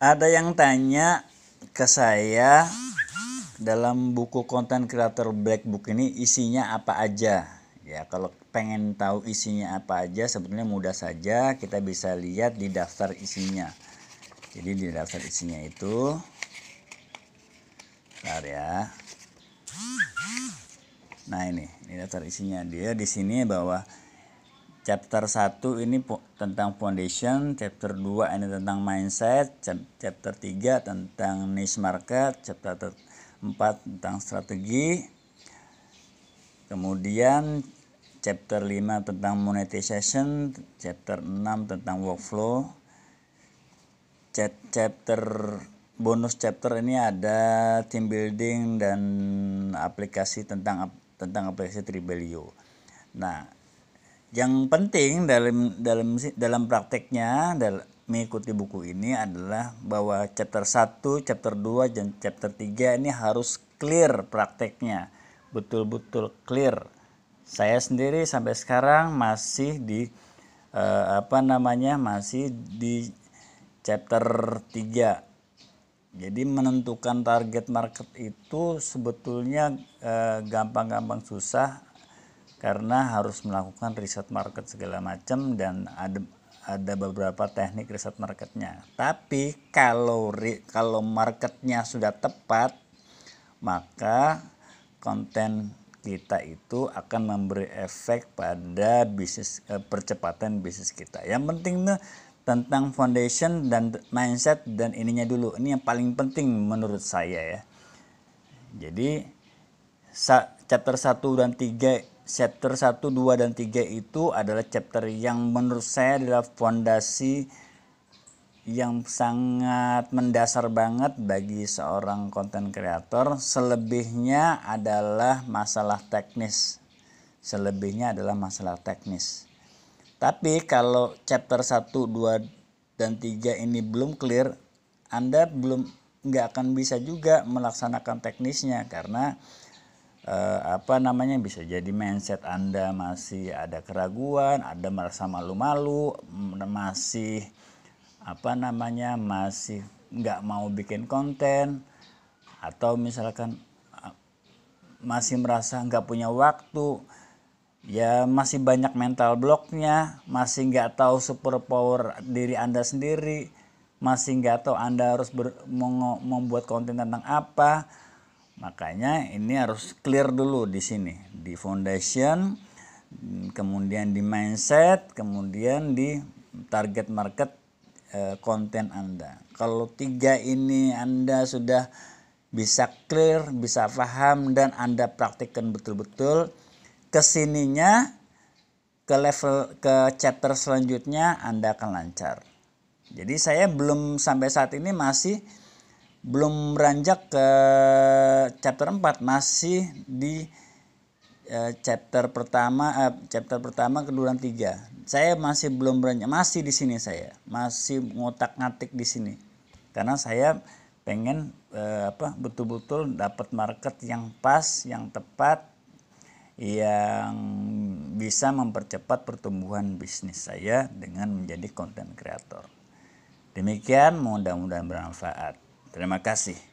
ada yang tanya ke saya dalam buku konten creator black book ini isinya apa aja ya kalau pengen tahu isinya apa aja sebetulnya mudah saja kita bisa lihat di daftar isinya jadi di daftar isinya itu Bentar ya nah ini ini daftar isinya dia di sini bahwa chapter 1 ini tentang foundation, chapter 2 ini tentang mindset, chapter 3 tentang niche market, chapter 4 tentang strategi. Kemudian chapter 5 tentang monetization, chapter 6 tentang workflow. Chapter bonus chapter ini ada team building dan aplikasi tentang tentang aplikasi Tribelio. Nah, yang penting dalam dalam dalam prakteknya dalam mengikuti buku ini adalah bahwa chapter 1, chapter 2 dan chapter 3 ini harus clear prakteknya. Betul-betul clear. Saya sendiri sampai sekarang masih di eh, apa namanya? masih di chapter 3. Jadi menentukan target market itu sebetulnya eh, gampang-gampang eh, susah karena harus melakukan riset market segala macam dan ada ada beberapa teknik riset marketnya. Tapi kalau kalau marketnya sudah tepat, maka konten kita itu akan memberi efek pada bisnis eh, percepatan bisnis kita. Yang penting tuh tentang foundation dan mindset dan ininya dulu. Ini yang paling penting menurut saya ya. Jadi chapter 1 dan 3 chapter 1, 2, dan 3 itu adalah chapter yang menurut saya adalah fondasi yang sangat mendasar banget bagi seorang konten kreator. Selebihnya adalah masalah teknis. Selebihnya adalah masalah teknis. Tapi kalau chapter 1, 2, dan 3 ini belum clear, Anda belum nggak akan bisa juga melaksanakan teknisnya karena eh, apa namanya bisa jadi mindset Anda masih ada keraguan, ada merasa malu-malu, masih apa namanya masih nggak mau bikin konten atau misalkan masih merasa nggak punya waktu ya masih banyak mental blocknya masih nggak tahu super power diri anda sendiri masih nggak tahu anda harus ber, membuat konten tentang apa Makanya ini harus clear dulu di sini, di foundation, kemudian di mindset, kemudian di target market e, konten Anda. Kalau tiga ini Anda sudah bisa clear, bisa paham dan Anda praktikkan betul-betul, kesininya ke level ke chapter selanjutnya Anda akan lancar. Jadi saya belum sampai saat ini masih belum beranjak ke chapter 4 masih di eh, chapter pertama eh, chapter pertama kedua dan tiga saya masih belum beranjak masih di sini saya masih ngotak ngatik di sini karena saya pengen eh, apa betul-betul dapat market yang pas yang tepat yang bisa mempercepat pertumbuhan bisnis saya dengan menjadi konten kreator. Demikian mudah-mudahan bermanfaat. Terima kasih.